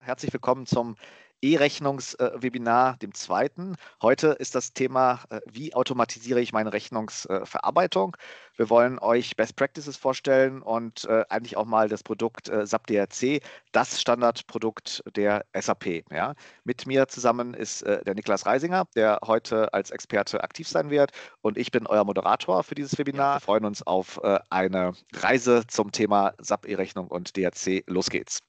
Herzlich willkommen zum E-Rechnungswebinar, äh, dem zweiten. Heute ist das Thema, äh, wie automatisiere ich meine Rechnungsverarbeitung. Wir wollen euch Best Practices vorstellen und äh, eigentlich auch mal das Produkt SAP DRC, das Standardprodukt der SAP. Ja. Mit mir zusammen ist der Niklas Reisinger, der heute als Experte aktiv sein wird. Und ich bin euer Moderator für dieses Webinar. Wir freuen uns auf eine Reise zum Thema SAP E-Rechnung und DRC. Los geht's.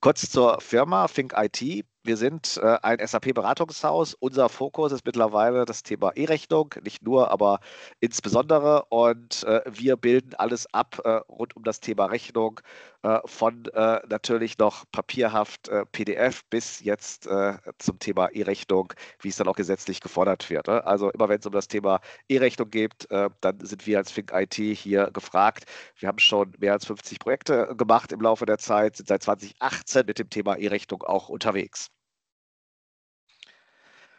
Kurz zur Firma Think IT. Wir sind äh, ein SAP-Beratungshaus. Unser Fokus ist mittlerweile das Thema E-Rechnung, nicht nur, aber insbesondere. Und äh, wir bilden alles ab äh, rund um das Thema Rechnung, äh, von äh, natürlich noch papierhaft äh, PDF bis jetzt äh, zum Thema E-Rechnung, wie es dann auch gesetzlich gefordert wird. Ne? Also immer wenn es um das Thema E-Rechnung geht, äh, dann sind wir als Fink IT hier gefragt. Wir haben schon mehr als 50 Projekte gemacht im Laufe der Zeit, sind seit 2018 mit dem Thema E-Rechnung auch unterwegs.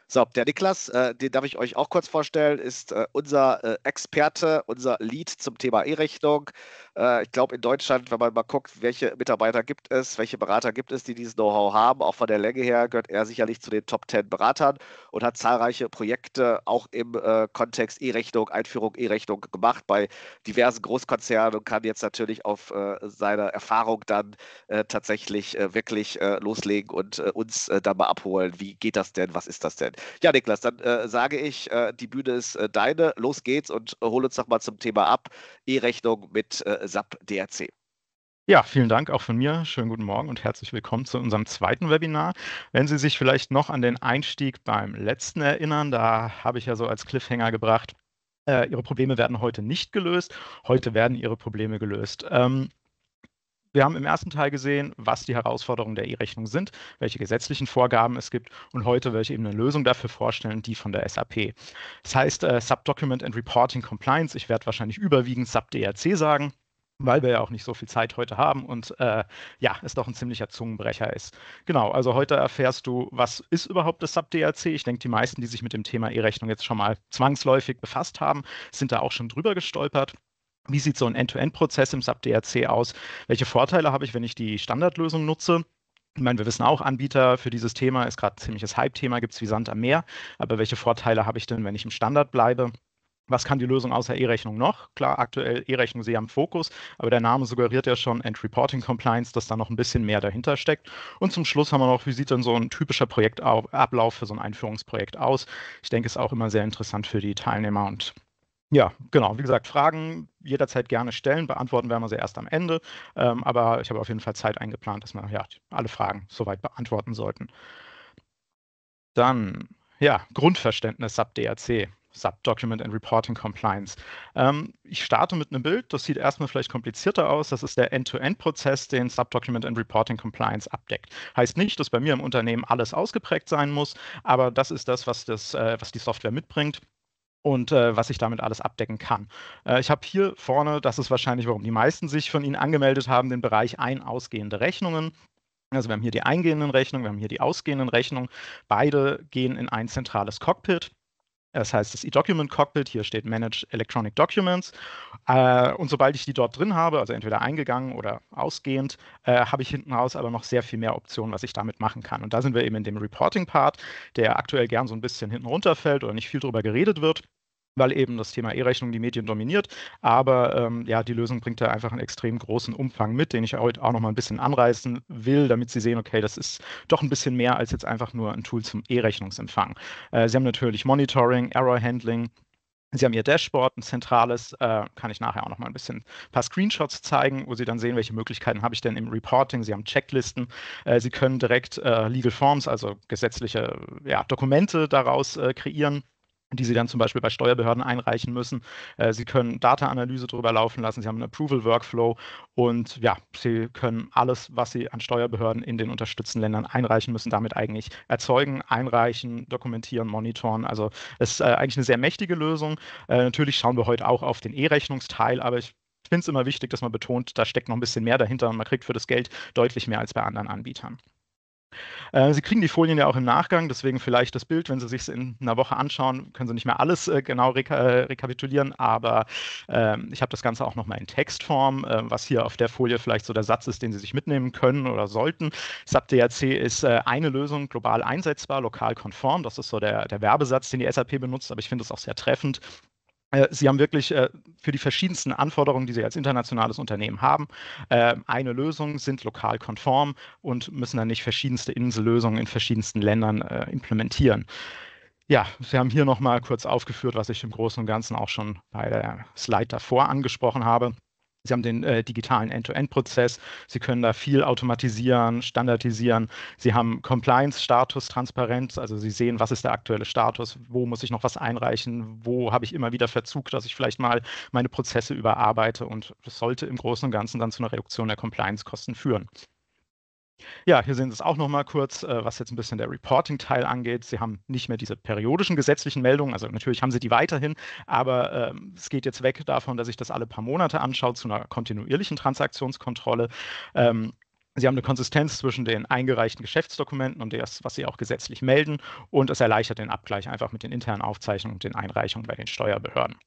So, der Niklas, äh, den darf ich euch auch kurz vorstellen, ist äh, unser äh, Experte, unser Lead zum Thema E-Rechnung. Äh, ich glaube, in Deutschland, wenn man mal guckt, welche Mitarbeiter gibt es, welche Berater gibt es, die dieses Know-how haben, auch von der Länge her gehört er sicherlich zu den Top 10 Beratern und hat zahlreiche Projekte auch im äh, Kontext E-Rechnung, Einführung E-Rechnung gemacht bei diversen Großkonzernen und kann jetzt natürlich auf äh, seine Erfahrung dann tatsächlich wirklich loslegen und uns dann mal abholen. Wie geht das denn? Was ist das denn? Moment. Ja, Niklas, dann äh, sage ich, äh, die Bühne ist äh, deine. Los geht's und äh, hol uns nochmal zum Thema ab. E-Rechnung mit äh, SAP DRC. Ja, vielen Dank auch von mir. Schönen guten Morgen und herzlich willkommen zu unserem zweiten Webinar. Wenn Sie sich vielleicht noch an den Einstieg beim letzten erinnern, da habe ich ja so als Cliffhanger gebracht, äh, Ihre Probleme werden heute nicht gelöst, heute werden Ihre Probleme gelöst. Ähm, wir haben im ersten Teil gesehen, was die Herausforderungen der E-Rechnung sind, welche gesetzlichen Vorgaben es gibt und heute werde ich eben eine Lösung dafür vorstellen, die von der SAP. Das heißt äh, Subdocument and Reporting Compliance. Ich werde wahrscheinlich überwiegend SubDRC sagen weil wir ja auch nicht so viel Zeit heute haben und äh, ja, es doch ein ziemlicher Zungenbrecher ist. Genau, also heute erfährst du, was ist überhaupt das SAP-DRC? Ich denke, die meisten, die sich mit dem Thema E-Rechnung jetzt schon mal zwangsläufig befasst haben, sind da auch schon drüber gestolpert. Wie sieht so ein End-to-End-Prozess im SAP-DRC aus? Welche Vorteile habe ich, wenn ich die Standardlösung nutze? Ich meine, wir wissen auch, Anbieter für dieses Thema ist gerade ein ziemliches Hype-Thema, gibt es wie Sand am Meer. Aber welche Vorteile habe ich denn, wenn ich im Standard bleibe? Was kann die Lösung außer E-Rechnung noch? Klar, aktuell E-Rechnung sehr am Fokus, aber der Name suggeriert ja schon End Reporting Compliance, dass da noch ein bisschen mehr dahinter steckt. Und zum Schluss haben wir noch, wie sieht denn so ein typischer Projektablauf für so ein Einführungsprojekt aus? Ich denke, es ist auch immer sehr interessant für die Teilnehmer und ja, genau. Wie gesagt, Fragen jederzeit gerne stellen. Beantworten werden wir sie erst am Ende. Ähm, aber ich habe auf jeden Fall Zeit eingeplant, dass wir ja, alle Fragen soweit beantworten sollten. Dann, ja, Grundverständnis SAP DRC. SAP Document and Reporting Compliance. Ähm, ich starte mit einem Bild, das sieht erstmal vielleicht komplizierter aus. Das ist der End-to-End-Prozess, den SAP Document and Reporting Compliance abdeckt. Heißt nicht, dass bei mir im Unternehmen alles ausgeprägt sein muss, aber das ist das, was, das, äh, was die Software mitbringt und äh, was ich damit alles abdecken kann. Äh, ich habe hier vorne, das ist wahrscheinlich, warum die meisten sich von Ihnen angemeldet haben, den Bereich ein- ausgehende Rechnungen. Also wir haben hier die eingehenden Rechnungen, wir haben hier die ausgehenden Rechnungen. Beide gehen in ein zentrales Cockpit. Das heißt, das E-Document Cockpit, hier steht Manage Electronic Documents. Äh, und sobald ich die dort drin habe, also entweder eingegangen oder ausgehend, äh, habe ich hinten raus aber noch sehr viel mehr Optionen, was ich damit machen kann. Und da sind wir eben in dem Reporting-Part, der aktuell gern so ein bisschen hinten runterfällt oder nicht viel drüber geredet wird weil eben das Thema E-Rechnung die Medien dominiert. Aber ähm, ja, die Lösung bringt da einfach einen extrem großen Umfang mit, den ich heute auch nochmal ein bisschen anreißen will, damit Sie sehen, okay, das ist doch ein bisschen mehr als jetzt einfach nur ein Tool zum E-Rechnungsempfang. Äh, Sie haben natürlich Monitoring, Error Handling, Sie haben Ihr Dashboard, ein zentrales, äh, kann ich nachher auch noch mal ein bisschen ein paar Screenshots zeigen, wo Sie dann sehen, welche Möglichkeiten habe ich denn im Reporting. Sie haben Checklisten, äh, Sie können direkt äh, Legal Forms, also gesetzliche ja, Dokumente daraus äh, kreieren die sie dann zum Beispiel bei Steuerbehörden einreichen müssen. Äh, sie können Data-Analyse drüber laufen lassen, sie haben einen Approval-Workflow und ja, sie können alles, was sie an Steuerbehörden in den unterstützten Ländern einreichen müssen, damit eigentlich erzeugen, einreichen, dokumentieren, monitoren. Also es ist äh, eigentlich eine sehr mächtige Lösung. Äh, natürlich schauen wir heute auch auf den E-Rechnungsteil, aber ich finde es immer wichtig, dass man betont, da steckt noch ein bisschen mehr dahinter und man kriegt für das Geld deutlich mehr als bei anderen Anbietern. Äh, sie kriegen die Folien ja auch im Nachgang, deswegen vielleicht das Bild, wenn Sie sich in einer Woche anschauen, können Sie nicht mehr alles äh, genau reka äh, rekapitulieren, aber ähm, ich habe das Ganze auch nochmal in Textform, äh, was hier auf der Folie vielleicht so der Satz ist, den Sie sich mitnehmen können oder sollten. SAP-DRC ist eine Lösung, global einsetzbar, lokal konform. Das ist so der, der Werbesatz, den die SAP benutzt, aber ich finde es auch sehr treffend. Äh, sie haben wirklich äh, für die verschiedensten Anforderungen, die Sie als internationales Unternehmen haben, äh, eine Lösung, sind lokal konform und müssen dann nicht verschiedenste Insellösungen in verschiedensten Ländern implementieren. Ja, Sie haben hier nochmal kurz aufgeführt, was ich im Großen und Ganzen auch schon bei der Slide davor angesprochen habe. Sie haben den äh, digitalen End-to-End-Prozess. Sie können da viel automatisieren, standardisieren. Sie haben Compliance-Status, Transparenz. Also Sie sehen, was ist der aktuelle Status, wo muss ich noch was einreichen, wo habe ich immer wieder Verzug, dass ich vielleicht mal meine Prozesse überarbeite. Und das sollte im Großen und Ganzen dann zu einer Reduktion der Compliance-Kosten führen. Ja, hier sehen Sie es auch nochmal kurz, äh, was jetzt ein bisschen der Reporting-Teil angeht. Sie haben nicht mehr diese periodischen gesetzlichen Meldungen, also natürlich haben Sie die weiterhin, aber ähm, es geht jetzt weg davon, dass ich das alle paar Monate anschaue, zu einer kontinuierlichen Transaktionskontrolle. Ähm, Sie haben eine Konsistenz zwischen den eingereichten Geschäftsdokumenten und das, was Sie auch gesetzlich melden. Und es erleichtert den Abgleich einfach mit den internen Aufzeichnungen und den Einreichungen bei den Steuerbehörden.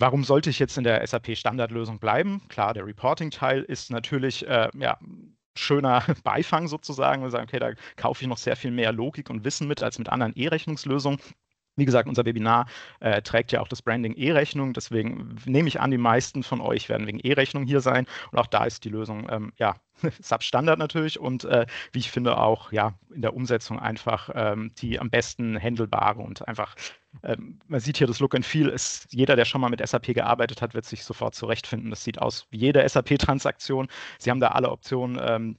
Warum sollte ich jetzt in der SAP-Standardlösung bleiben? Klar, der Reporting-Teil ist natürlich äh, ja, schöner Beifang sozusagen und sagen, okay, da kaufe ich noch sehr viel mehr Logik und Wissen mit als mit anderen E-Rechnungslösungen. Wie gesagt, unser Webinar äh, trägt ja auch das Branding E-Rechnung. Deswegen nehme ich an, die meisten von euch werden wegen E-Rechnung hier sein. Und auch da ist die Lösung, ähm, ja, Substandard natürlich und äh, wie ich finde auch, ja, in der Umsetzung einfach ähm, die am besten handelbare und einfach, ähm, man sieht hier das Look and Feel ist, jeder, der schon mal mit SAP gearbeitet hat, wird sich sofort zurechtfinden. Das sieht aus wie jede SAP-Transaktion. Sie haben da alle Optionen ähm,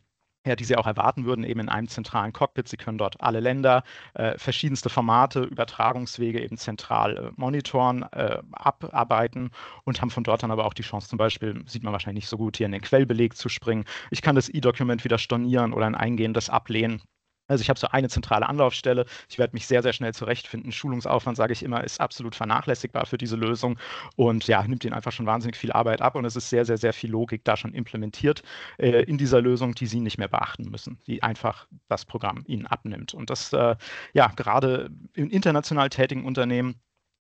ja, die Sie auch erwarten würden, eben in einem zentralen Cockpit. Sie können dort alle Länder, äh, verschiedenste Formate, Übertragungswege eben zentral äh, monitoren, äh, abarbeiten und haben von dort dann aber auch die Chance, zum Beispiel, sieht man wahrscheinlich nicht so gut, hier in den Quellbeleg zu springen. Ich kann das E-Document wieder stornieren oder ein eingehendes ablehnen. Also ich habe so eine zentrale Anlaufstelle. Ich werde mich sehr, sehr schnell zurechtfinden. Schulungsaufwand, sage ich immer, ist absolut vernachlässigbar für diese Lösung und ja, nimmt ihnen einfach schon wahnsinnig viel Arbeit ab und es ist sehr, sehr, sehr viel Logik da schon implementiert äh, in dieser Lösung, die sie nicht mehr beachten müssen, die einfach das Programm ihnen abnimmt. Und das, äh, ja, gerade in international tätigen Unternehmen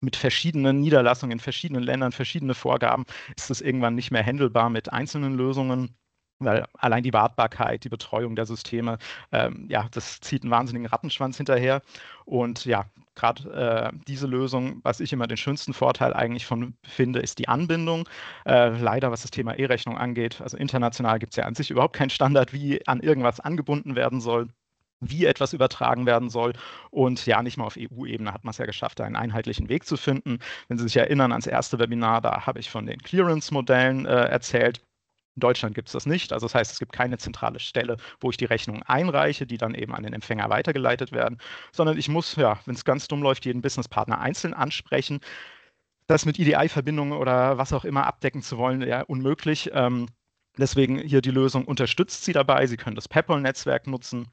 mit verschiedenen Niederlassungen in verschiedenen Ländern, verschiedene Vorgaben, ist es irgendwann nicht mehr händelbar mit einzelnen Lösungen weil allein die Wartbarkeit, die Betreuung der Systeme, ähm, ja, das zieht einen wahnsinnigen Rattenschwanz hinterher. Und ja, gerade äh, diese Lösung, was ich immer den schönsten Vorteil eigentlich von finde, ist die Anbindung. Äh, leider, was das Thema E-Rechnung angeht, also international gibt es ja an sich überhaupt keinen Standard, wie an irgendwas angebunden werden soll wie etwas übertragen werden soll. Und ja, nicht mal auf EU-Ebene hat man es ja geschafft, einen einheitlichen Weg zu finden. Wenn Sie sich erinnern ans erste Webinar, da habe ich von den Clearance-Modellen äh, erzählt in Deutschland gibt es das nicht. Also das heißt, es gibt keine zentrale Stelle, wo ich die Rechnungen einreiche, die dann eben an den Empfänger weitergeleitet werden, sondern ich muss, ja, wenn es ganz dumm läuft, jeden Businesspartner einzeln ansprechen. Das mit EDI-Verbindungen oder was auch immer abdecken zu wollen, ja, unmöglich. Ähm, deswegen hier die Lösung, unterstützt sie dabei. Sie können das PayPal-Netzwerk nutzen.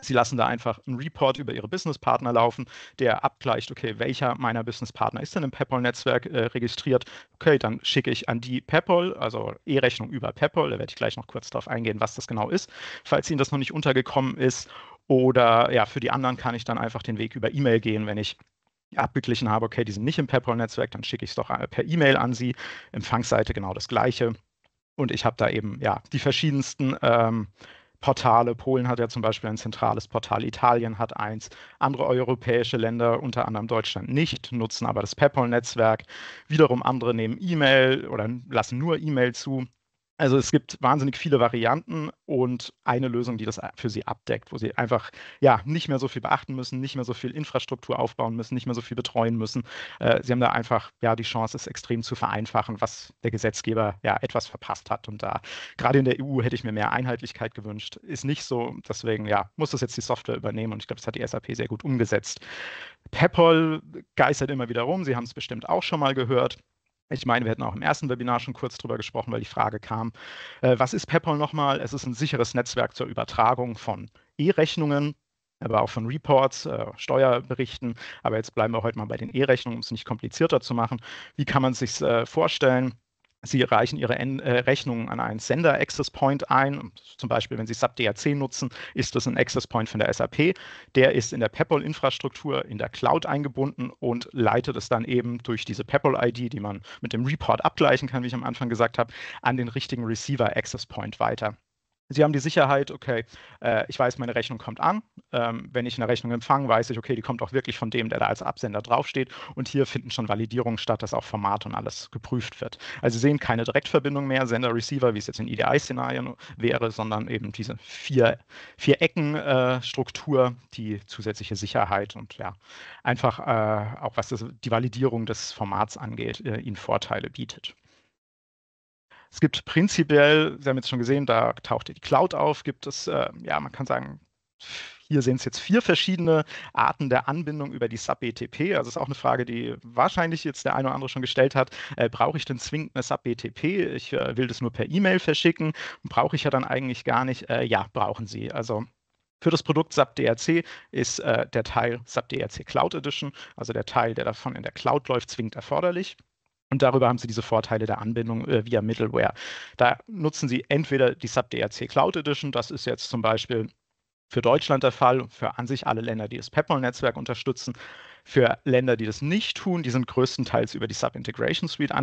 Sie lassen da einfach einen Report über Ihre Businesspartner laufen, der abgleicht, okay, welcher meiner Businesspartner ist denn im PayPal-Netzwerk äh, registriert? Okay, dann schicke ich an die PayPal, also E-Rechnung über PayPal, da werde ich gleich noch kurz darauf eingehen, was das genau ist, falls Ihnen das noch nicht untergekommen ist. Oder ja, für die anderen kann ich dann einfach den Weg über E-Mail gehen, wenn ich abgeglichen habe, okay, die sind nicht im PayPal-Netzwerk, dann schicke ich es doch äh, per E-Mail an Sie. Empfangsseite genau das gleiche. Und ich habe da eben ja die verschiedensten ähm, Portale. Polen hat ja zum Beispiel ein zentrales Portal, Italien hat eins, andere europäische Länder, unter anderem Deutschland nicht, nutzen aber das PayPal-Netzwerk. Wiederum andere nehmen E-Mail oder lassen nur E-Mail zu. Also es gibt wahnsinnig viele Varianten und eine Lösung, die das für sie abdeckt, wo sie einfach ja nicht mehr so viel beachten müssen, nicht mehr so viel Infrastruktur aufbauen müssen, nicht mehr so viel betreuen müssen. Äh, sie haben da einfach ja die Chance, es extrem zu vereinfachen, was der Gesetzgeber ja etwas verpasst hat. Und da gerade in der EU hätte ich mir mehr Einheitlichkeit gewünscht, ist nicht so. Deswegen ja muss das jetzt die Software übernehmen und ich glaube, das hat die SAP sehr gut umgesetzt. Peppol geistert immer wieder rum. Sie haben es bestimmt auch schon mal gehört. Ich meine, wir hätten auch im ersten Webinar schon kurz drüber gesprochen, weil die Frage kam, äh, was ist PEPAL nochmal? Es ist ein sicheres Netzwerk zur Übertragung von E-Rechnungen, aber auch von Reports, äh, Steuerberichten. Aber jetzt bleiben wir heute mal bei den E-Rechnungen, um es nicht komplizierter zu machen. Wie kann man es sich äh, vorstellen? Sie reichen Ihre äh, Rechnungen an einen Sender-Access Point ein. Zum Beispiel, wenn Sie SAP-DRC nutzen, ist das ein Access Point von der SAP. Der ist in der PEPL-Infrastruktur in der Cloud eingebunden und leitet es dann eben durch diese PEPL-ID, die man mit dem Report abgleichen kann, wie ich am Anfang gesagt habe, an den richtigen Receiver-Access Point weiter. Sie haben die Sicherheit, okay, äh, ich weiß, meine Rechnung kommt an. Ähm, wenn ich eine Rechnung empfange, weiß ich, okay, die kommt auch wirklich von dem, der da als Absender draufsteht. Und hier finden schon Validierungen statt, dass auch Format und alles geprüft wird. Also Sie sehen keine Direktverbindung mehr, Sender-Receiver, wie es jetzt in EDI-Szenarien wäre, sondern eben diese vier, vier Ecken-Struktur, äh, die zusätzliche Sicherheit und ja, einfach äh, auch was das, die Validierung des Formats angeht, äh, Ihnen Vorteile bietet. Es gibt prinzipiell, Sie haben jetzt schon gesehen, da taucht die Cloud auf, gibt es, äh, ja, man kann sagen, hier sehen es jetzt vier verschiedene Arten der Anbindung über die SAP-BTP. Also ist auch eine Frage, die wahrscheinlich jetzt der eine oder andere schon gestellt hat. Äh, brauche ich denn zwingend eine SAP-BTP? Ich äh, will das nur per E-Mail verschicken. Brauche ich ja dann eigentlich gar nicht. Äh, ja, brauchen Sie. Also für das Produkt SAP DRC ist äh, der Teil SAP DRC Cloud Edition, also der Teil, der davon in der Cloud läuft, zwingend erforderlich. Und darüber haben sie diese Vorteile der Anbindung äh, via Middleware. Da nutzen sie entweder die SubDRC Cloud Edition, das ist jetzt zum Beispiel für Deutschland der Fall, für an sich alle Länder, die das PEPMOL-Netzwerk unterstützen. Für Länder, die das nicht tun, die sind größtenteils über die Sub-Integration Suite äh,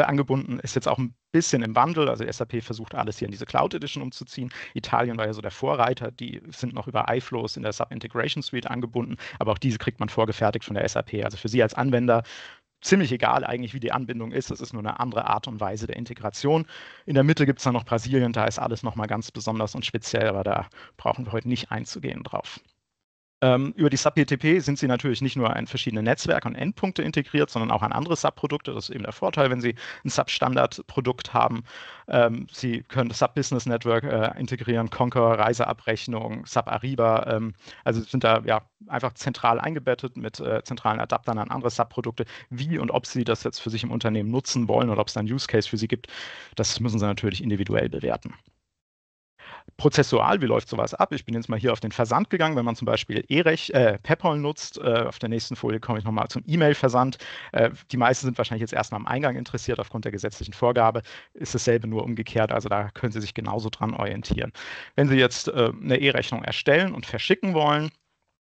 angebunden. Ist jetzt auch ein bisschen im Wandel. Also SAP versucht alles hier in diese Cloud Edition umzuziehen. Italien war ja so der Vorreiter. Die sind noch über iFlows in der Sub-Integration Suite angebunden. Aber auch diese kriegt man vorgefertigt von der SAP. Also für Sie als Anwender ziemlich egal eigentlich, wie die Anbindung ist. Das ist nur eine andere Art und Weise der Integration. In der Mitte gibt es dann noch Brasilien, da ist alles nochmal ganz besonders und speziell, aber da brauchen wir heute nicht einzugehen drauf. Ähm, über die SAP-ETP sind Sie natürlich nicht nur an verschiedene Netzwerke und Endpunkte integriert, sondern auch an andere SAP-Produkte. Das ist eben der Vorteil, wenn Sie ein SAP-Standard-Produkt haben. Ähm, Sie können das SAP-Business Network äh, integrieren, Conquer, Reiseabrechnung, SAP Ariba. Ähm, also sind da ja einfach zentral eingebettet mit äh, zentralen Adaptern an andere SAP-Produkte. Wie und ob Sie das jetzt für sich im Unternehmen nutzen wollen oder ob es da einen Use Case für Sie gibt, das müssen Sie natürlich individuell bewerten. Prozessual, wie läuft sowas ab? Ich bin jetzt mal hier auf den Versand gegangen. Wenn man zum Beispiel Erech, äh, PayPal nutzt, äh, auf der nächsten Folie komme ich nochmal zum E-Mail-Versand. Äh, die meisten sind wahrscheinlich jetzt erstmal am Eingang interessiert. Aufgrund der gesetzlichen Vorgabe ist dasselbe nur umgekehrt. Also da können Sie sich genauso dran orientieren. Wenn Sie jetzt äh, eine E-Rechnung erstellen und verschicken wollen,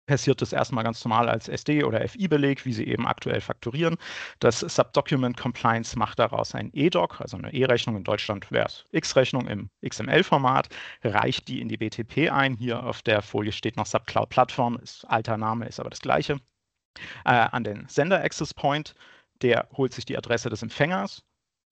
passiert das erstmal ganz normal als SD- oder FI-Beleg, wie sie eben aktuell fakturieren. Das Subdocument Compliance macht daraus ein E-Doc, also eine E-Rechnung. In Deutschland wäre es X-Rechnung im XML-Format, reicht die in die BTP ein. Hier auf der Folie steht noch Subcloud Plattform, ist alter Name, ist aber das gleiche. Äh, an den Sender Access Point, der holt sich die Adresse des Empfängers,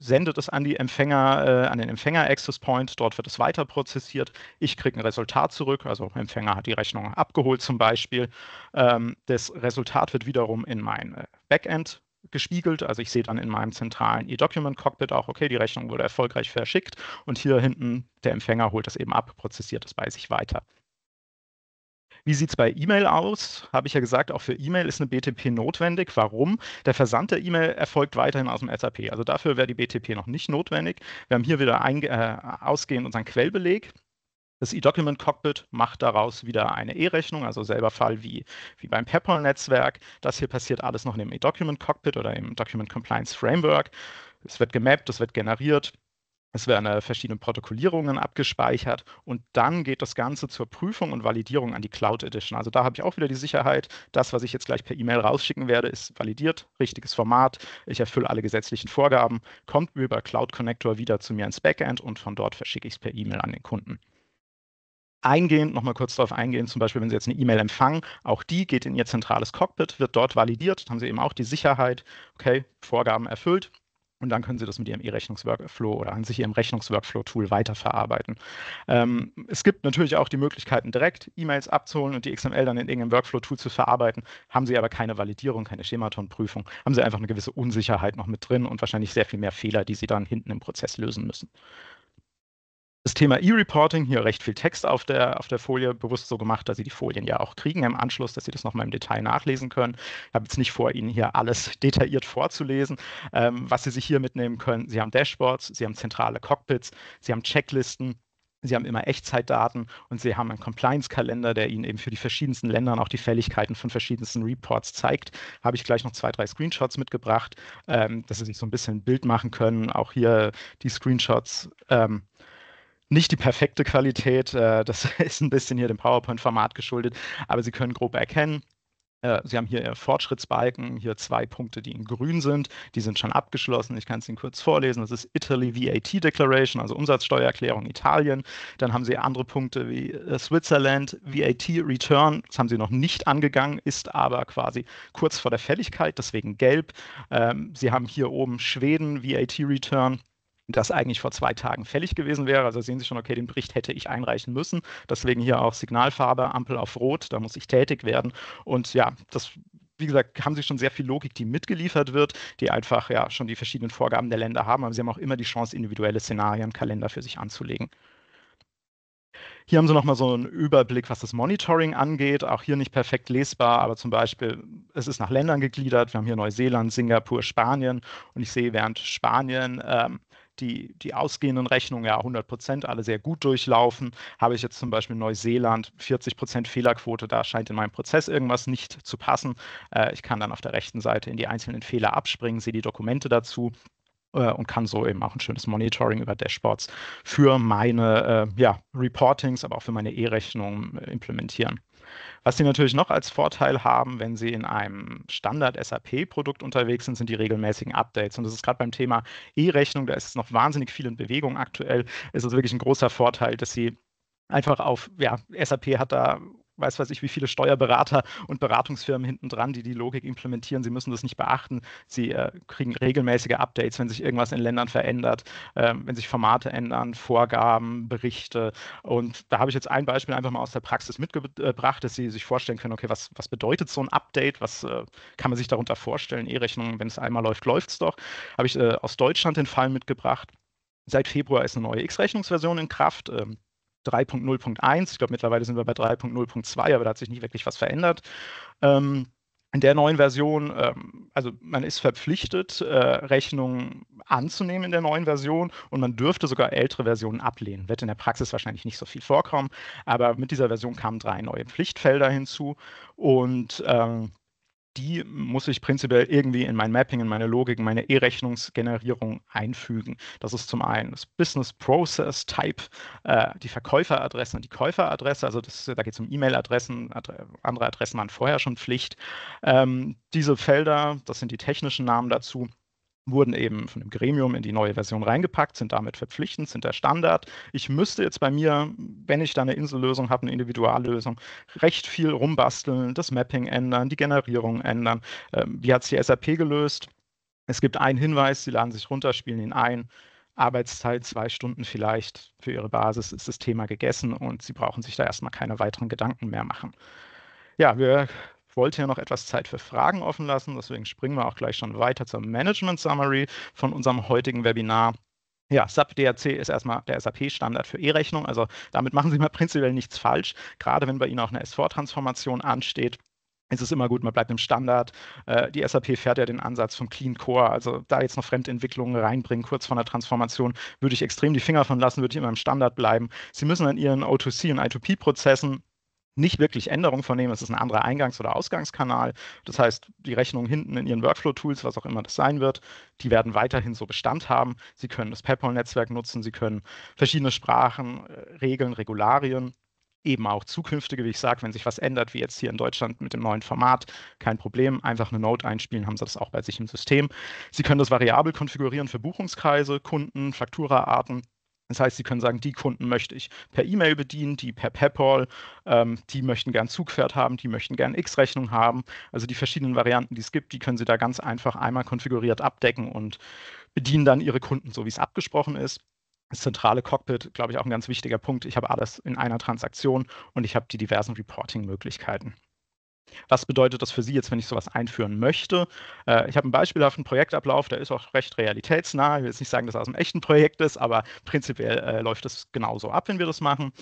sendet es an die Empfänger, äh, an den Empfänger Access Point, dort wird es weiter prozessiert. Ich kriege ein Resultat zurück, also Empfänger hat die Rechnung abgeholt zum Beispiel. Ähm, das Resultat wird wiederum in mein äh, Backend gespiegelt. Also ich sehe dann in meinem zentralen E-Document-Cockpit auch, okay, die Rechnung wurde erfolgreich verschickt und hier hinten der Empfänger holt das eben ab, prozessiert es bei sich weiter. Wie sieht es bei E-Mail aus? Habe ich ja gesagt, auch für E-Mail ist eine BTP notwendig. Warum? Der Versand der E-Mail erfolgt weiterhin aus dem SAP. Also dafür wäre die BTP noch nicht notwendig. Wir haben hier wieder ein, äh, ausgehend unseren Quellbeleg. Das E-Document Cockpit macht daraus wieder eine E-Rechnung, also selber Fall wie, wie beim PayPal-Netzwerk. E das hier passiert alles noch in dem E-Document Cockpit oder im Document Compliance Framework. Es wird gemappt, es wird generiert es werden äh, verschiedene Protokollierungen abgespeichert und dann geht das Ganze zur Prüfung und Validierung an die Cloud Edition. Also da habe ich auch wieder die Sicherheit, das, was ich jetzt gleich per E-Mail rausschicken werde, ist validiert, richtiges Format, ich erfülle alle gesetzlichen Vorgaben, kommt über Cloud Connector wieder zu mir ins Backend und von dort verschicke ich es per E-Mail an den Kunden eingehend, nochmal kurz darauf eingehen, zum Beispiel, wenn Sie jetzt eine E-Mail empfangen, auch die geht in Ihr zentrales Cockpit, wird dort validiert, dann haben Sie eben auch die Sicherheit, okay, Vorgaben erfüllt, und dann können Sie das mit Ihrem E-Rechnungsworkflow oder an sich Ihrem Rechnungsworkflow-Tool weiterverarbeiten. Ähm, es gibt natürlich auch die Möglichkeiten, direkt E-Mails abzuholen und die XML dann in irgendeinem Workflow-Tool zu verarbeiten. Haben Sie aber keine Validierung, keine Schematonprüfung, haben Sie einfach eine gewisse Unsicherheit noch mit drin und wahrscheinlich sehr viel mehr Fehler, die Sie dann hinten im Prozess lösen müssen. Thema E-Reporting, hier recht viel Text auf der, auf der Folie, bewusst so gemacht, dass Sie die Folien ja auch kriegen im Anschluss, dass Sie das nochmal im Detail nachlesen können. Ich habe jetzt nicht vor, Ihnen hier alles detailliert vorzulesen. Ähm, was Sie sich hier mitnehmen können, Sie haben Dashboards, Sie haben zentrale Cockpits, Sie haben Checklisten. Sie haben immer Echtzeitdaten und Sie haben einen Compliance-Kalender, der Ihnen eben für die verschiedensten Länder auch die Fälligkeiten von verschiedensten Reports zeigt. Habe ich gleich noch zwei, drei Screenshots mitgebracht, ähm, dass Sie sich so ein bisschen ein Bild machen können. Auch hier die Screenshots ähm, nicht die perfekte Qualität. Äh, das ist ein bisschen hier dem PowerPoint-Format geschuldet, aber Sie können grob erkennen. Äh, Sie haben hier Fortschrittsbalken, hier zwei Punkte, die in grün sind. Die sind schon abgeschlossen. Ich kann es Ihnen kurz vorlesen. Das ist Italy VAT Declaration, also Umsatzsteuererklärung Italien. Dann haben Sie andere Punkte wie äh, Switzerland VAT Return. Das haben Sie noch nicht angegangen, ist aber quasi kurz vor der Fälligkeit, deswegen gelb. Ähm, Sie haben hier oben Schweden VAT Return das eigentlich vor zwei Tagen fällig gewesen wäre. Also sehen Sie schon, okay, den Bericht hätte ich einreichen müssen. Deswegen hier auch Signalfarbe, Ampel auf Rot, da muss ich tätig werden. Und ja, das wie gesagt, haben sie schon sehr viel Logik, die mitgeliefert wird, die einfach ja schon die verschiedenen Vorgaben der Länder haben, aber sie haben auch immer die Chance, individuelle Szenarien, Kalender für sich anzulegen. Hier haben Sie nochmal so einen Überblick, was das Monitoring angeht. Auch hier nicht perfekt lesbar, aber zum Beispiel, es ist nach Ländern gegliedert. Wir haben hier Neuseeland, Singapur, Spanien. Und ich sehe, während Spanien ähm, die, die ausgehenden Rechnungen ja 100 Prozent alle sehr gut durchlaufen. Habe ich jetzt zum Beispiel Neuseeland 40 Prozent Fehlerquote, da scheint in meinem Prozess irgendwas nicht zu passen. Äh, ich kann dann auf der rechten Seite in die einzelnen Fehler abspringen, sehe die Dokumente dazu äh, und kann so eben auch ein schönes Monitoring über Dashboards für meine äh, ja, Reportings, aber auch für meine E-Rechnungen äh, implementieren. Was sie natürlich noch als Vorteil haben, wenn sie in einem Standard-SAP-Produkt unterwegs sind, sind die regelmäßigen Updates. Und das ist gerade beim Thema E-Rechnung, da ist es noch wahnsinnig viel in Bewegung aktuell, ist es wirklich ein großer Vorteil, dass sie einfach auf, ja, SAP hat da weiß weiß ich, wie viele Steuerberater und Beratungsfirmen hinten dran, die die Logik implementieren. Sie müssen das nicht beachten. Sie äh, kriegen regelmäßige Updates, wenn sich irgendwas in Ländern verändert, äh, wenn sich Formate ändern, Vorgaben, Berichte. Und da habe ich jetzt ein Beispiel einfach mal aus der Praxis mitgebracht, dass Sie sich vorstellen können, okay, was, was bedeutet so ein Update? Was äh, kann man sich darunter vorstellen? E-Rechnung, wenn es einmal läuft, läuft es doch. Habe ich äh, aus Deutschland den Fall mitgebracht. Seit Februar ist eine neue X-Rechnungsversion in Kraft. Ähm, 3.0.1. Ich glaube, mittlerweile sind wir bei 3.0.2, aber da hat sich nie wirklich was verändert. Ähm, in der neuen Version, ähm, also man ist verpflichtet, äh, Rechnungen anzunehmen in der neuen Version und man dürfte sogar ältere Versionen ablehnen. Wird in der Praxis wahrscheinlich nicht so viel vorkommen, aber mit dieser Version kamen drei neue Pflichtfelder hinzu und ähm, die muss ich prinzipiell irgendwie in mein Mapping, in meine Logik, in meine E-Rechnungsgenerierung einfügen. Das ist zum einen das Business Process Type, äh, die Verkäuferadresse und die Käuferadresse, also das, da geht es um E-Mail-Adressen, Adre andere Adressen waren vorher schon Pflicht. Ähm, diese Felder, das sind die technischen Namen dazu wurden eben von dem Gremium in die neue Version reingepackt, sind damit verpflichtend, sind der Standard. Ich müsste jetzt bei mir, wenn ich da eine Insellösung habe, eine Individuallösung, recht viel rumbasteln, das Mapping ändern, die Generierung ändern. Ähm, wie hat es die SAP gelöst? Es gibt einen Hinweis, Sie laden sich runter, spielen ihn ein. Arbeitszeit zwei Stunden vielleicht für Ihre Basis ist das Thema gegessen und Sie brauchen sich da erstmal keine weiteren Gedanken mehr machen. Ja, wir wollte ja noch etwas Zeit für Fragen offen lassen, deswegen springen wir auch gleich schon weiter zur Management Summary von unserem heutigen Webinar. Ja, SAP DRC ist erstmal der SAP-Standard für E-Rechnung, also damit machen Sie mal prinzipiell nichts falsch, gerade wenn bei Ihnen auch eine S4-Transformation ansteht. Es ist immer gut, man bleibt im Standard. Äh, die SAP fährt ja den Ansatz vom Clean Core. Also da jetzt noch Fremdentwicklungen reinbringen, kurz vor der Transformation, würde ich extrem die Finger von lassen, würde ich immer im Standard bleiben. Sie müssen an ihren O2C und I2P-Prozessen nicht wirklich Änderungen vornehmen. Es ist ein anderer Eingangs- oder Ausgangskanal. Das heißt, die Rechnungen hinten in Ihren Workflow-Tools, was auch immer das sein wird, die werden weiterhin so Bestand haben. Sie können das PayPal-Netzwerk nutzen, Sie können verschiedene Sprachen, äh, Regeln, Regularien, eben auch zukünftige, wie ich sage, wenn sich was ändert, wie jetzt hier in Deutschland mit dem neuen Format, kein Problem, einfach eine Note einspielen, haben Sie das auch bei sich im System. Sie können das variabel konfigurieren für Buchungskreise, Kunden, Fakturarten das heißt, Sie können sagen, die Kunden möchte ich per E-Mail bedienen, die per PayPal, ähm, die möchten gern Zugpferd haben, die möchten gern X-Rechnung haben. Also die verschiedenen Varianten, die es gibt, die können Sie da ganz einfach einmal konfiguriert abdecken und bedienen dann Ihre Kunden, so wie es abgesprochen ist. Das zentrale Cockpit, glaube ich, auch ein ganz wichtiger Punkt. Ich habe alles in einer Transaktion und ich habe die diversen Reporting-Möglichkeiten. Was bedeutet das für Sie jetzt, wenn ich sowas einführen möchte? Äh, ich habe einen beispielhaften Projektablauf, der ist auch recht realitätsnah. Ich will jetzt nicht sagen, dass er aus einem echten Projekt ist, aber prinzipiell äh, läuft es genauso ab, wenn wir das machen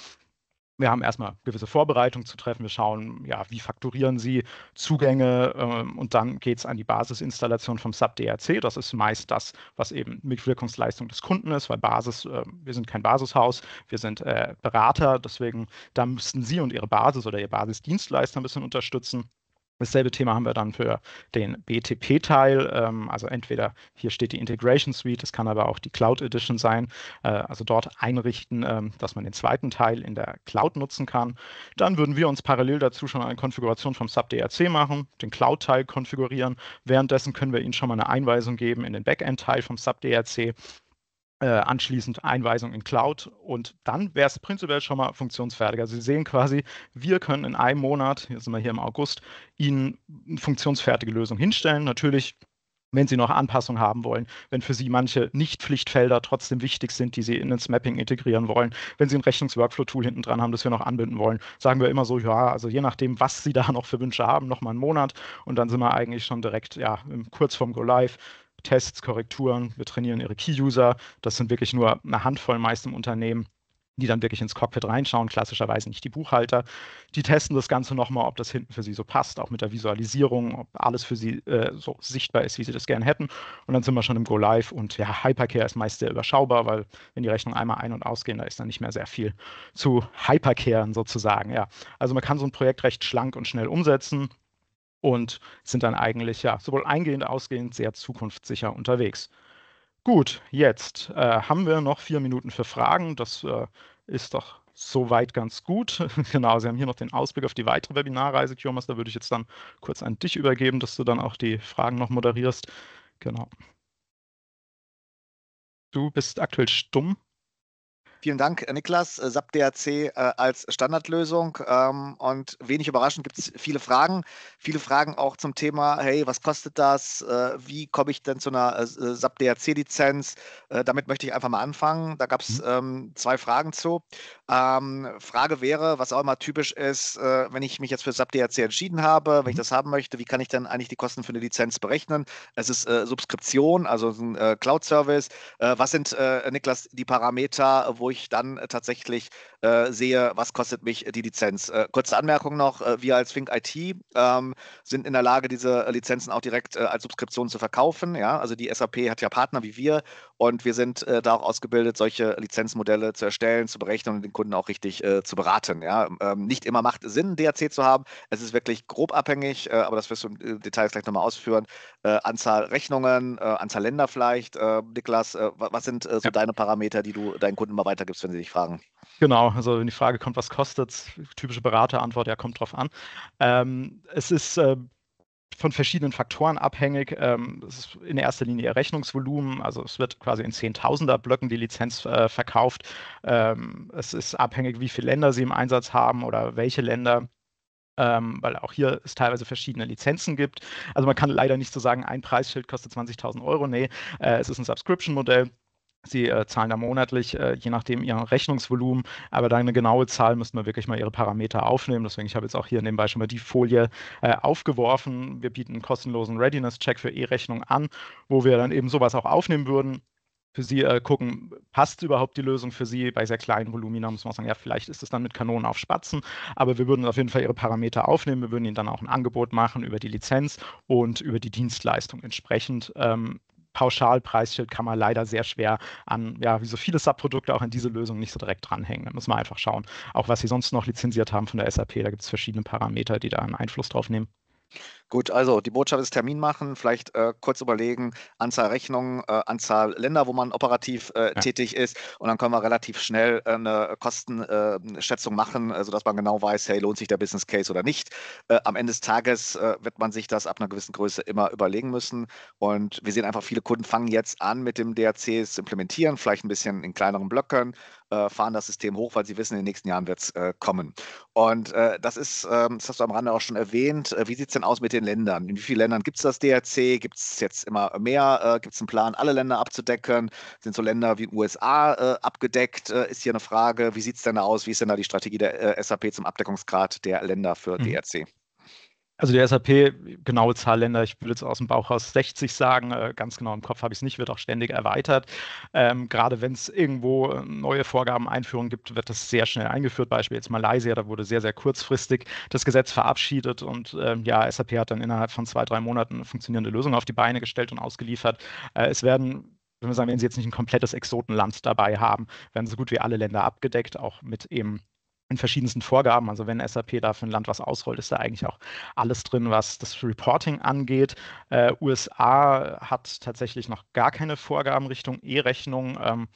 wir haben erstmal gewisse Vorbereitungen zu treffen. Wir schauen, ja, wie fakturieren sie Zugänge ähm, und dann geht es an die Basisinstallation vom Sub-DRC. Das ist meist das, was eben Mitwirkungsleistung des Kunden ist, weil Basis, äh, wir sind kein Basishaus, wir sind äh, Berater, deswegen da müssten Sie und Ihre Basis oder Ihr Basisdienstleister ein bisschen unterstützen. Dasselbe Thema haben wir dann für den BTP-Teil. Ähm, also entweder hier steht die Integration Suite, das kann aber auch die Cloud Edition sein. Äh, also dort einrichten, ähm, dass man den zweiten Teil in der Cloud nutzen kann. Dann würden wir uns parallel dazu schon eine Konfiguration vom Sub-DRC machen, den Cloud-Teil konfigurieren. Währenddessen können wir Ihnen schon mal eine Einweisung geben in den Backend-Teil vom Sub-DRC. Äh, anschließend Einweisung in Cloud und dann wäre es prinzipiell schon mal funktionsfertig. Also Sie sehen quasi, wir können in einem Monat, jetzt sind wir hier im August, Ihnen eine funktionsfertige Lösung hinstellen. Natürlich wenn Sie noch Anpassungen haben wollen, wenn für Sie manche Nicht-Pflichtfelder trotzdem wichtig sind, die Sie in das Mapping integrieren wollen, wenn Sie ein Rechnungsworkflow-Tool hinten dran haben, das wir noch anbinden wollen, sagen wir immer so, ja, also je nachdem, was Sie da noch für Wünsche haben, nochmal einen Monat und dann sind wir eigentlich schon direkt, ja, kurz vorm Go Live, Tests, Korrekturen, wir trainieren ihre Key-User. Das sind wirklich nur eine Handvoll meist im Unternehmen, die dann wirklich ins Cockpit reinschauen, klassischerweise nicht die Buchhalter. Die testen das Ganze nochmal, ob das hinten für sie so passt, auch mit der Visualisierung, ob alles für sie äh, so sichtbar ist, wie sie das gerne hätten. Und dann sind wir schon im Go-Live und ja, Hypercare ist meist sehr überschaubar, weil wenn die Rechnungen einmal ein- und ausgehen, da ist dann nicht mehr sehr viel zu Hypercaren sozusagen. Ja. Also man kann so ein Projekt recht schlank und schnell umsetzen und sind dann eigentlich ja sowohl eingehend als auch ausgehend sehr zukunftssicher unterwegs. Gut, jetzt äh, haben wir noch vier Minuten für Fragen. Das äh, ist doch soweit ganz gut. genau, Sie haben hier noch den Ausblick auf die weitere Webinarreise, Kiomas. Da würde ich jetzt dann kurz an dich übergeben, dass du dann auch die Fragen noch moderierst. Genau. Du bist aktuell stumm. Vielen Dank, äh, Niklas. Äh, SAP DRC äh, als Standardlösung. Ähm, und wenig überraschend gibt es viele Fragen. Viele Fragen auch zum Thema, hey, was kostet das? Wie komme ich denn zu einer SAP DRC-Lizenz? Damit möchte ich einfach mal anfangen. Da gab es mhm. ähm, zwei Fragen zu. Ähm, Frage wäre, was auch immer typisch ist, wenn ich mich jetzt für SAP DRC entschieden habe, wenn ich mhm. das haben möchte, wie kann ich denn eigentlich die Kosten für eine Lizenz berechnen? Es ist Subskription, also ein Cloud-Service. Was sind, Niklas, die Parameter, wo wo ich dann äh, tatsächlich äh, sehe, was kostet mich äh, die Lizenz. Äh, kurze Anmerkung noch, äh, wir als Fink IT ähm, sind in der Lage, diese Lizenzen auch direkt als Subskription zu verkaufen. Ja? Also die SAP hat ja Partner wie wir und wir sind da auch ausgebildet, solche Lizenzmodelle zu erstellen, zu berechnen und den Kunden auch richtig zu beraten. Ja? Ähm, nicht immer macht Sinn, DAC zu haben. Es ist wirklich grob abhängig, aber das wirst du im Detail gleich nochmal ausführen. Anzahl Rechnungen, Anzahl Länder vielleicht, Niklas, was sind so ja. deine Parameter, die du deinen Kunden mal weiter Berater gibst, wenn sie dich fragen. Genau, also wenn die Frage kommt, was kostet es, typische Beraterantwort, ja, kommt drauf an. Ähm, es ist äh, von verschiedenen Faktoren abhängig. Ähm, es ist in erster Linie ihr Rechnungsvolumen, also es wird quasi in Zehntausender-Blöcken die Lizenz äh, verkauft. Ähm, es ist abhängig, wie viele Länder sie im Einsatz haben oder welche Länder. Ähm, weil auch hier es teilweise verschiedene Lizenzen gibt. Also man kann leider nicht so sagen, ein Preisschild kostet 20.000 Euro. Nee, äh, es ist ein Subscription-Modell. Sie äh, zahlen da monatlich, äh, je nachdem ihr Rechnungsvolumen, aber da eine genaue Zahl müssten wir wirklich mal Ihre Parameter aufnehmen. Deswegen, ich habe jetzt auch hier nebenbei schon mal die Folie äh, aufgeworfen. Wir bieten einen kostenlosen Readiness-Check für E-Rechnung an, wo wir dann eben sowas auch aufnehmen würden für Sie äh, gucken, passt überhaupt die Lösung für Sie? Bei sehr kleinen Volumina muss man sagen, ja, vielleicht ist es dann mit Kanonen auf Spatzen, aber wir würden auf jeden Fall Ihre Parameter aufnehmen. Wir würden Ihnen dann auch ein Angebot machen über die Lizenz und über die Dienstleistung entsprechend. Ähm, Pauschalpreisschild kann man leider sehr schwer an, ja, wie so viele Subprodukte auch an diese Lösung nicht so direkt dranhängen. Da muss man einfach schauen, auch was sie sonst noch lizenziert haben von der SAP. Da gibt es verschiedene Parameter, die da einen Einfluss drauf nehmen. Gut, also die Botschaft ist Termin machen, vielleicht äh, kurz überlegen, Anzahl Rechnungen, äh, Anzahl Länder, wo man operativ äh, ja. tätig ist und dann können wir relativ schnell äh, eine Kostenschätzung äh, machen, äh, sodass man genau weiß, hey, lohnt sich der Business Case oder nicht. am Ende des Tages wird man sich das ab einer gewissen Größe immer überlegen müssen und wir sehen einfach, viele Kunden fangen jetzt an, mit dem DRC zu implementieren, vielleicht ein bisschen in kleineren Blöcken, fahren das System hoch, weil sie wissen, in den nächsten Jahren wird es kommen. Und das ist, ähm, das hast du am Rande auch schon erwähnt, wie sieht es denn aus mit den den Ländern? In wie vielen Ländern gibt es das DRC? Gibt es jetzt immer mehr? Äh, gibt es einen Plan, alle Länder abzudecken? Sind so Länder wie USA äh, abgedeckt? Äh, ist hier eine Frage. Wie sieht es denn da aus? Wie ist denn da die Strategie der äh, SAP zum Abdeckungsgrad der Länder für mhm. DRC? Also der SAP, genaue Zahlländer, ich würde jetzt aus dem Bauchhaus 60 sagen, äh, ganz genau im Kopf habe ich es nicht, wird auch ständig erweitert. Ähm, gerade wenn es irgendwo äh, neue Vorgaben, Einführungen gibt, wird das sehr schnell eingeführt. Beispiel jetzt Malaysia, da wurde sehr, sehr kurzfristig das Gesetz verabschiedet und ähm, ja, SAP hat dann innerhalb von zwei, drei Monaten eine funktionierende Lösung auf die Beine gestellt und ausgeliefert. Äh, es werden wenn wir sagen, wenn sie jetzt nicht ein komplettes Exotenland dabei haben, werden so gut wie alle Länder abgedeckt, auch mit eben in verschiedensten Vorgaben. Also wenn SAP da für ein Land was ausrollt, ist da eigentlich auch alles drin, was das Reporting angeht. Äh, USA hat tatsächlich noch gar keine Vorgaben Richtung E-Rechnung. Ähm,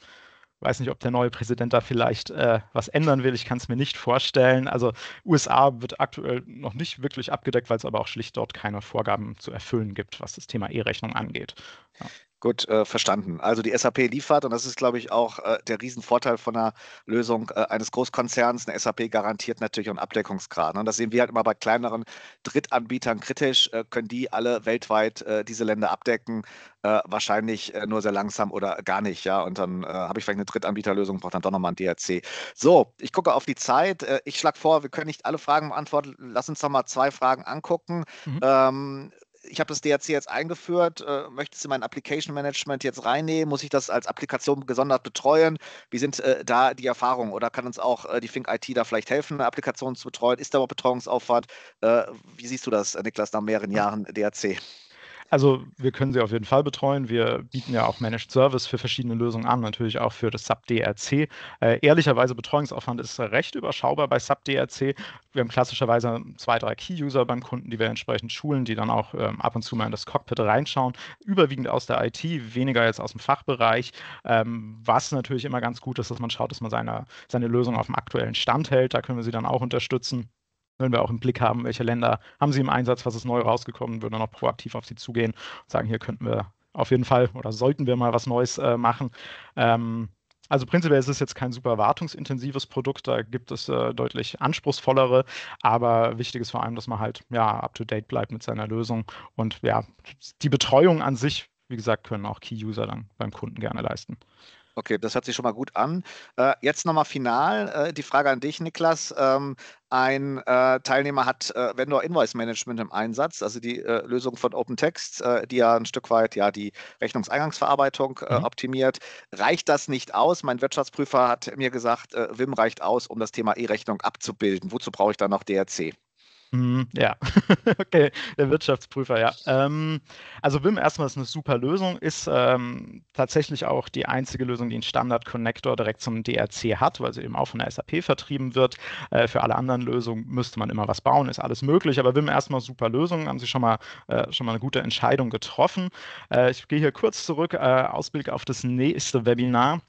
weiß nicht, ob der neue Präsident da vielleicht äh, was ändern will. Ich kann es mir nicht vorstellen. Also USA wird aktuell noch nicht wirklich abgedeckt, weil es aber auch schlicht dort keine Vorgaben zu erfüllen gibt, was das Thema E-Rechnung angeht. Ja. Gut, äh, verstanden. Also die SAP liefert und das ist, glaube ich, auch äh, der Riesenvorteil von einer Lösung äh, eines Großkonzerns. Eine SAP garantiert natürlich einen Abdeckungsgrad. Ne? Und das sehen wir halt immer bei kleineren Drittanbietern kritisch. Äh, können die alle weltweit äh, diese Länder abdecken? Äh, wahrscheinlich nur sehr langsam oder gar nicht. Ja, und dann habe ich vielleicht eine Drittanbieterlösung, brauche dann doch nochmal ein DRC. So, ich gucke auf die Zeit. ich schlage vor, wir können nicht alle Fragen beantworten. Lass uns nochmal zwei Fragen angucken. Mhm. Ähm, ich habe das DRC jetzt eingeführt, äh, möchte es in mein Application Management jetzt reinnehmen? Muss ich das als Applikation gesondert betreuen? Wie sind äh, da die Erfahrungen? Oder kann uns auch äh, die Fink IT da vielleicht helfen, eine Applikation zu betreuen? Ist da aber Betreuungsaufwand? Äh, wie siehst du das, Niklas, nach mehreren Jahren DRC? Also wir können sie auf jeden Fall betreuen. Wir bieten ja auch Managed Service für verschiedene Lösungen an, natürlich auch für das SAP-DRC. Äh, ehrlicherweise Betreuungsaufwand ist recht überschaubar bei SAP-DRC. Wir haben klassischerweise zwei, drei Key-User beim Kunden, die wir entsprechend schulen, die dann auch ähm, ab und zu mal in das Cockpit reinschauen. Überwiegend aus der IT, weniger jetzt aus dem Fachbereich. Ähm, was natürlich immer ganz gut ist, dass man schaut, dass man seine, seine Lösung auf dem aktuellen Stand hält. Da können wir sie dann auch unterstützen wenn wir auch im Blick haben, welche Länder haben sie im Einsatz, was ist neu rausgekommen, würden wir noch proaktiv auf sie zugehen und sagen, hier könnten wir auf jeden Fall oder sollten wir mal was Neues äh, machen. Ähm, also prinzipiell ist es jetzt kein super wartungsintensives Produkt, da gibt es äh, deutlich anspruchsvollere, aber wichtig ist vor allem, dass man halt ja up to date bleibt mit seiner Lösung und ja, die Betreuung an sich, wie gesagt, können auch Key-User dann beim Kunden gerne leisten. Okay, das hört sich schon mal gut an. Äh, jetzt nochmal final äh, die Frage an dich, Niklas. Ähm, ein äh, Teilnehmer hat äh, Vendor Invoice Management im Einsatz, also die äh, Lösung von Open OpenText, äh, die ja ein Stück weit ja die Rechnungseingangsverarbeitung mhm. optimiert. Reicht das nicht aus? Mein Wirtschaftsprüfer hat mir gesagt, Wim reicht aus, um das Thema E-Rechnung abzubilden. Wozu brauche ich dann noch DRC? Mhm, ja, okay, der Wirtschaftsprüfer, ja. Ähm, also WIM erstmal ist eine super Lösung, ist ähm, tatsächlich auch die einzige Lösung, die einen Standard-Connector direkt zum DRC hat, weil sie eben auch von der SAP vertrieben wird. Äh, für alle anderen Lösungen müsste man immer was bauen, ist alles möglich, aber WIM erstmal super Lösung, haben sie schon mal, äh, schon mal eine gute Entscheidung getroffen. Äh, ich gehe hier kurz zurück, äh, Ausblick auf das nächste Webinar.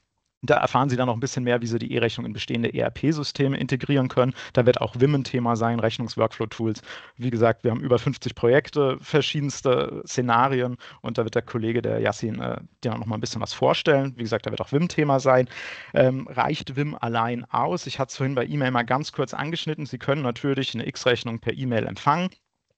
Da erfahren Sie dann noch ein bisschen mehr, wie Sie die E-Rechnung in bestehende ERP-Systeme integrieren können. Da wird auch WIM ein Thema sein, Rechnungsworkflow-Tools. Wie gesagt, wir haben über 50 Projekte, verschiedenste Szenarien und da wird der Kollege, der Yassin, äh, dir noch mal ein bisschen was vorstellen. Wie gesagt, da wird auch Vim Thema sein. Ähm, reicht WIM allein aus? Ich hatte es vorhin bei E-Mail mal ganz kurz angeschnitten. Sie können natürlich eine X-Rechnung per E-Mail empfangen.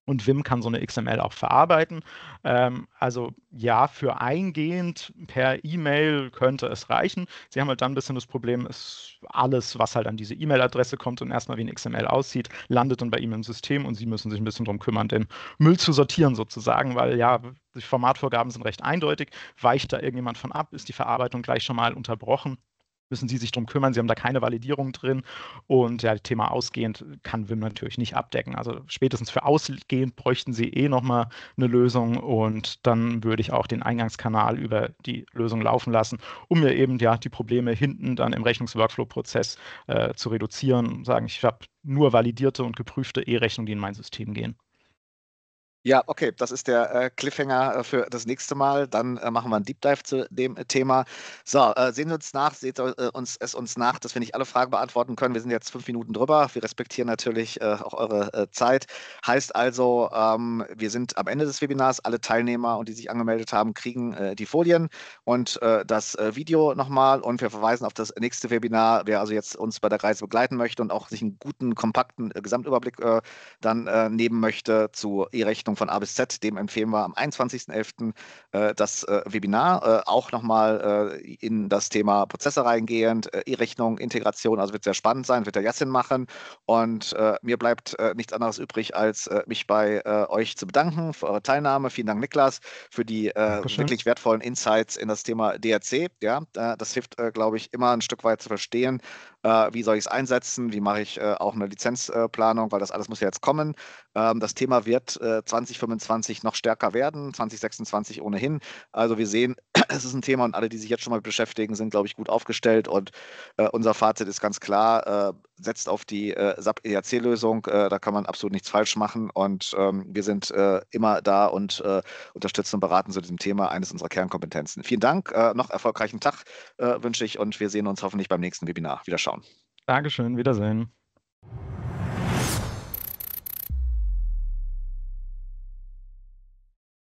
Und Vim kann so eine XML auch verarbeiten. Ähm, also ja, für eingehend per E-Mail könnte es reichen. Sie haben halt dann ein bisschen das Problem, ist alles, was halt an diese E-Mail-Adresse kommt und erstmal wie ein XML aussieht, landet dann bei Ihnen im System und Sie müssen sich ein bisschen darum kümmern, den Müll zu sortieren sozusagen, weil ja, die Formatvorgaben sind recht eindeutig. Weicht da irgendjemand von ab, ist die Verarbeitung gleich schon mal unterbrochen müssen Sie sich darum kümmern. Sie haben da keine Validierung drin. Und ja, das Thema ausgehend kann Wim natürlich nicht abdecken. Also spätestens für ausgehend bräuchten Sie eh nochmal eine Lösung und dann würde ich auch den Eingangskanal über die Lösung laufen lassen, um mir eben ja die Probleme hinten dann im Rechnungsworkflow-Prozess äh, zu reduzieren und sagen, ich habe nur validierte und geprüfte E-Rechnungen, die in mein System gehen. Ja, okay, das ist der äh, Cliffhanger äh, für das nächste Mal. Dann äh, machen wir einen Deep Dive zu dem äh, Thema. So, äh, sehen Sie uns nach, seht äh, uns es uns nach, dass wir nicht alle Fragen beantworten können. Wir sind jetzt fünf Minuten drüber. Wir respektieren natürlich auch eure Zeit. Heißt also, ähm, wir sind am Ende des Webinars. Alle Teilnehmer und die sich angemeldet haben, kriegen die Folien und das Video nochmal. Und wir verweisen auf das nächste Webinar. Wer also jetzt uns bei der Reise begleiten möchte und auch sich einen guten, kompakten Gesamtüberblick dann nehmen möchte zu E-Rechnung von A bis Z. Dem empfehlen wir am 21.11. Äh, das äh, Webinar. Äh, auch nochmal in das Thema Prozesse reingehend, E-Rechnung, Integration. Also wird sehr spannend sein, wird der Jassin machen. Und mir bleibt nichts anderes übrig, als mich bei euch zu bedanken für eure Teilnahme. Vielen Dank, Niklas, für die wirklich wertvollen Insights in das Thema DRC. Ja, das hilft, glaube ich, immer ein Stück weit zu verstehen, wie soll ich es einsetzen, wie mache ich auch eine Lizenzplanung, weil das alles muss ja jetzt kommen. Ähm, das Thema wird 2025 äh, noch stärker werden, 2026 ohnehin. Also wir sehen, es ist ein Thema und alle, die sich jetzt schon mal beschäftigen, sind, glaube ich, gut aufgestellt. Und äh, unser Fazit ist ganz klar, äh, setzt auf die sap eac lösung da kann man absolut nichts falsch machen. Und ähm, wir sind immer da und unterstützen und beraten zu diesem Thema, eines unserer Kernkompetenzen. Vielen Dank, noch erfolgreichen Tag wünsche ich und wir sehen uns hoffentlich beim nächsten Webinar. Wiederschauen. Dankeschön, Wiedersehen.